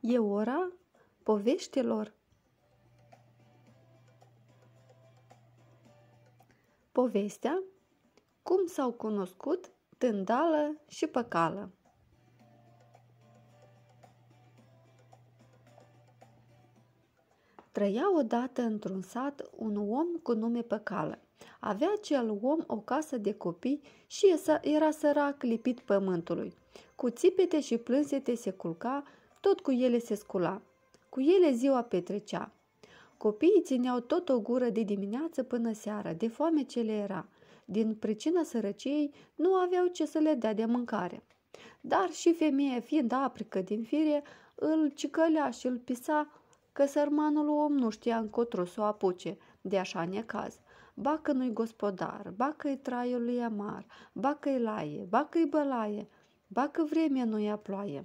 E ora poveștilor. Povestea Cum s-au cunoscut tândală și păcală. Trăia odată într-un sat un om cu nume Păcală. Avea cel om o casă de copii și era sărac lipit pământului. Cu țipete și plânsete se culca tot cu ele se scula. Cu ele ziua petrecea. Copiii țineau tot o gură de dimineață până seara, de foame ce le era. Din pricina sărăciei nu aveau ce să le dea de mâncare. Dar și femeia fiind aprică din fire, îl cicălea și îl pisa că sărmanul om nu știa încotro să o apuce, de așa necaz. Ba că nu-i gospodar, ba că-i traiul lui amar, ba că-i laie, ba că-i bălaie, ba că vremea nu-i aploaie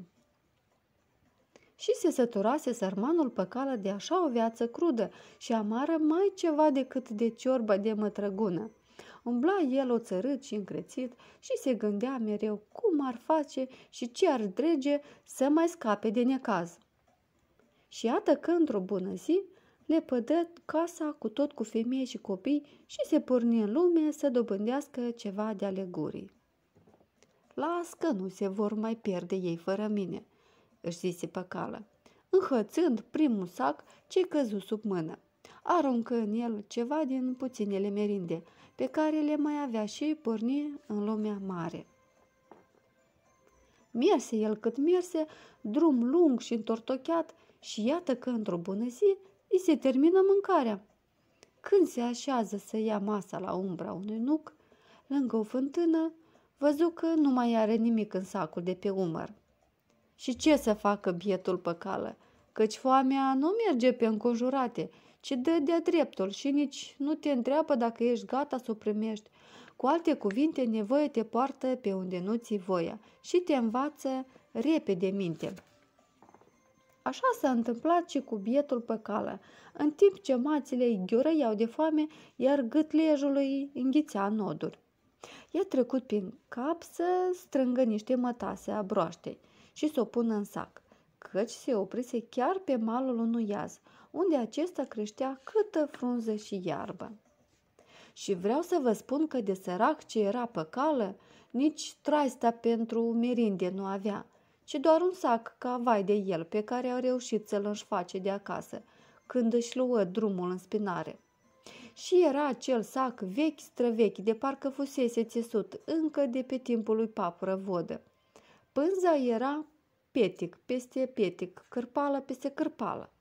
și se săturase sărmanul păcală de așa o viață crudă și amară mai ceva decât de ciorbă de mătrăgună. Umbla el o țărât și încrețit și se gândea mereu cum ar face și ce ar drege să mai scape de necaz. Și iată că într-o bună zi le pădă casa cu tot cu femeie și copii și se porni în lume să dobândească ceva de alegurii. Las că nu se vor mai pierde ei fără mine, își zise păcală. Înhățând primul sac ce căzu sub mână, aruncă în el ceva din puținele merinde pe care le mai avea și porni în lumea mare. Mierse el cât merse, drum lung și întortocheat și iată că într-o bună zi îi se termină mâncarea. Când se așează să ia masa la umbra unui nuc, lângă o fântână, văzu că nu mai are nimic în sacul de pe umăr. Și ce să facă bietul păcală? Căci foamea nu merge pe înconjurate, ci dă de-a dreptul și nici nu te întreabă dacă ești gata să o primești. Cu alte cuvinte, nevoie te poartă pe unde nu ți voia și te învață repede minte. Așa s-a întâmplat și cu bietul păcală, în timp ce mațile îi ghiurăiau de foame, iar gâtlejului înghițea noduri. I-a trecut prin cap să strângă niște mătase a broaștei – și să o pună în sac, căci se oprise chiar pe malul unui iaz, unde acesta creștea câtă frunze și iarbă. Și vreau să vă spun că de sărac ce era păcală, nici traista pentru merinde nu avea, ci doar un sac ca vai de el pe care a reușit să-l face de acasă, când își luă drumul în spinare. Și era acel sac vechi străvechi, de parcă fusese țesut încă de pe timpul lui papură vodă. Pânza era petic peste petic, cărpală peste cărpală.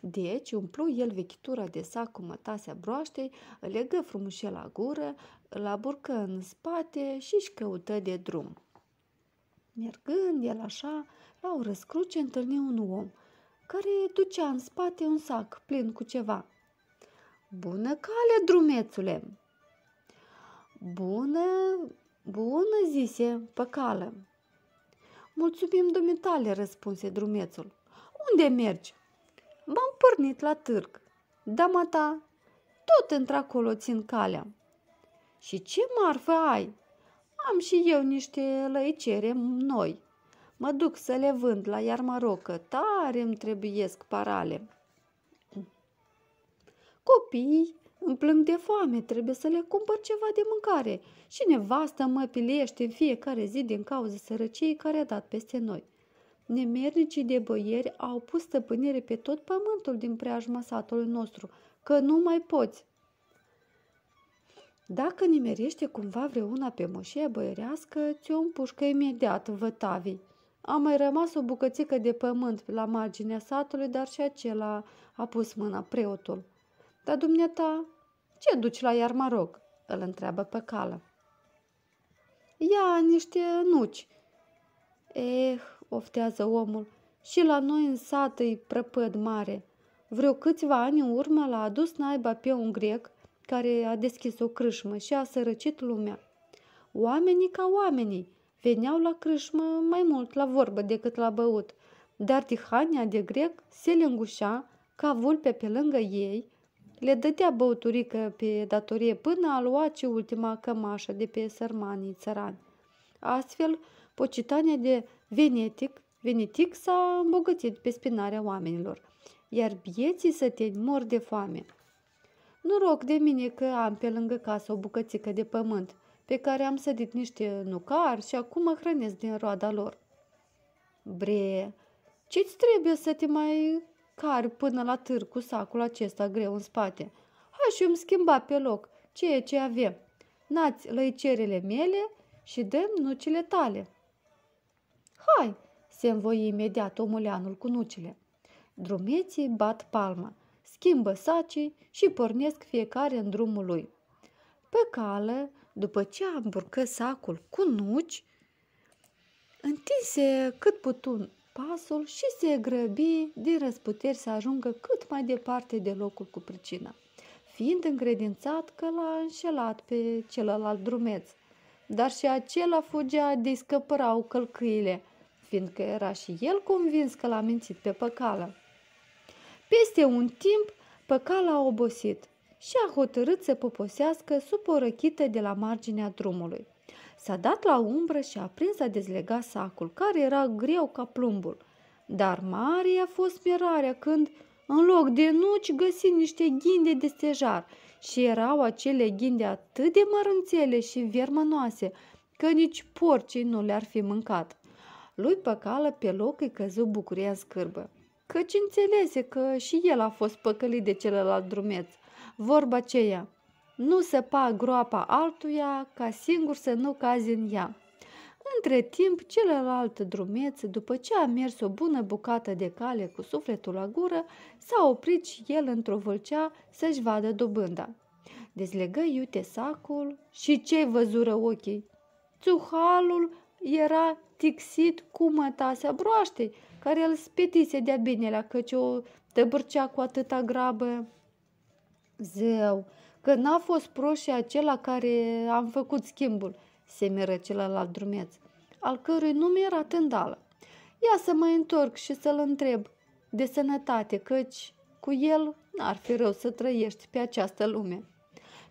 Deci umplu el vechitura de sac cu mătasea broaștei, îl legă frumușel la gură, îl aburcă în spate și își căută de drum. Mergând el așa, la o răscruce întâlni un om care ducea în spate un sac plin cu ceva. Bună cale, drumețule! Bună, bună, zise păcală. Mulțumim dumitale, răspunse drumețul. Unde mergi? M-am pornit la târg. Dama ta, tot într-acolo țin calea. Și ce marfă ai? Am și eu niște lăicere noi. Mă duc să le vând la iarmarocă, tare îmi trebuiesc parale. Copiii îmi plâng de foame, trebuie să le cumpăr ceva de mâncare și nevastă mă pilește în fiecare zi din cauza sărăciei care a dat peste noi. Nemernicii de boieri au pus stăpânire pe tot pământul din preajma satului nostru, că nu mai poți. Dacă nimerește cumva vreuna pe moșia băierească, ți-o împușcă imediat, vătavii. A mai rămas o bucățică de pământ la marginea satului, dar și acela a pus mâna preotul. Dar dumneata, ce duci la Iarmaroc?" îl întreabă pe cală. Ia niște nuci." Eh, oftează omul, și la noi în sat îi prăpăd mare. Vreo câțiva ani în urmă l-a adus naiba pe un grec care a deschis o crâșmă și a sărăcit lumea. Oamenii ca oamenii veneau la crâșmă mai mult la vorbă decât la băut, dar tihania de grec se lângușa ca vulpe pe lângă ei, le dădea băuturică pe datorie până a lua ce ultima cămașă de pe sărmanii țărani. Astfel, pocitania de venetic, venetic s-a îmbogățit pe spinarea oamenilor, iar bieții săteni mor de foame. Nu rog de mine că am pe lângă casă o bucățică de pământ, pe care am sădit niște nucar și acum mă hrănesc din roada lor. Bre, ce-ți trebuie să te mai car până la târg cu sacul acesta greu în spate. Hai și îmi schimba pe loc ceea ce avem. Nați lăicerele mele și dăm nucile tale. Hai, se învoie imediat omuleanul cu nucile. Drumeții bat palma, schimbă sacii și pornesc fiecare în drumul lui. Pe cale, după ce amburcă sacul cu nuci, întinse cât putu pasul și se grăbi de răsputeri să ajungă cât mai departe de locul cu pricina, fiind încredințat că l-a înșelat pe celălalt drumeț. Dar și acela fugea de scăpărau călcâile, fiindcă era și el convins că l-a mințit pe păcală. Peste un timp, păcala a obosit și a hotărât să poposească sub o răchită de la marginea drumului – S-a dat la umbră și a prins a dezlega sacul, care era greu ca plumbul. Dar mare a fost mirarea când, în loc de nuci, găsi niște ghinde de stejar și erau acele ghinde atât de mărânțele și vermănoase că nici porcii nu le-ar fi mâncat. Lui Păcală pe loc îi căzu bucuria în scârbă, căci înțelese că și el a fost păcălit de celălalt drumeț. Vorba aceea – nu săpa groapa altuia ca singur să nu cazi în ea. Între timp, celălalt drumeț, după ce a mers o bună bucată de cale cu sufletul la gură, s-a oprit și el într-o vâlcea să-și vadă dobânda. Dezlegă iute sacul și ce văzură ochii. Țuhalul era tixit cu mătasea broaștei, care îl spetise de-a binelea, căci o tăbârcea cu atâta grabă. Zeu, că n-a fost proșii acela care am făcut schimbul, se miră celălalt drumeț, al cărui nume era Tândală. Ia să mă întorc și să-l întreb de sănătate, căci cu el n-ar fi rău să trăiești pe această lume.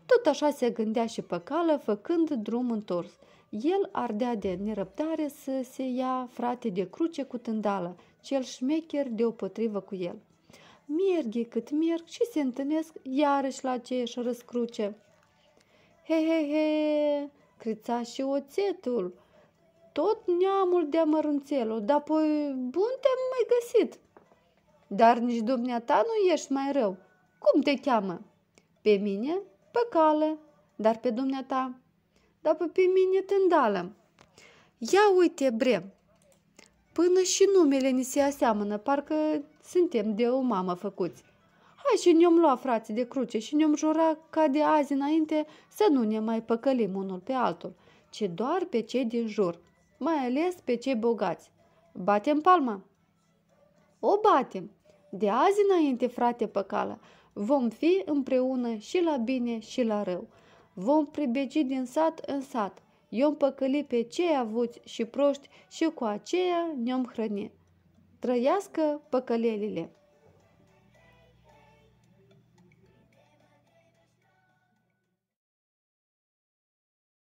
Tot așa se gândea și cală, făcând drum întors. El ardea de nerăbdare să se ia frate de cruce cu tândală, cel șmecher deopotrivă cu el mierghe cât merg și se întâlnesc iarăși la aceeași răscruce. He, he, he, crița și oțetul, tot neamul de amărunțelul, dar poi bun te-am mai găsit. Dar nici dumneata nu ești mai rău. Cum te cheamă? Pe mine, Pe păcală, dar pe dumneata, dar pe, păi pe mine tândală. Ia uite, bre, până și numele ni se aseamănă, parcă suntem de o mamă făcuți. Hai și ne-om lua frații de cruce și ne-om jura ca de azi înainte să nu ne mai păcălim unul pe altul, ci doar pe cei din jur, mai ales pe cei bogați. Batem palma? O batem. De azi înainte, frate păcală, vom fi împreună și la bine și la rău. Vom pribegi din sat în sat. Eu păcăli pe cei avuți și proști și cu aceea ne-om hrăni. Трояска поколелили.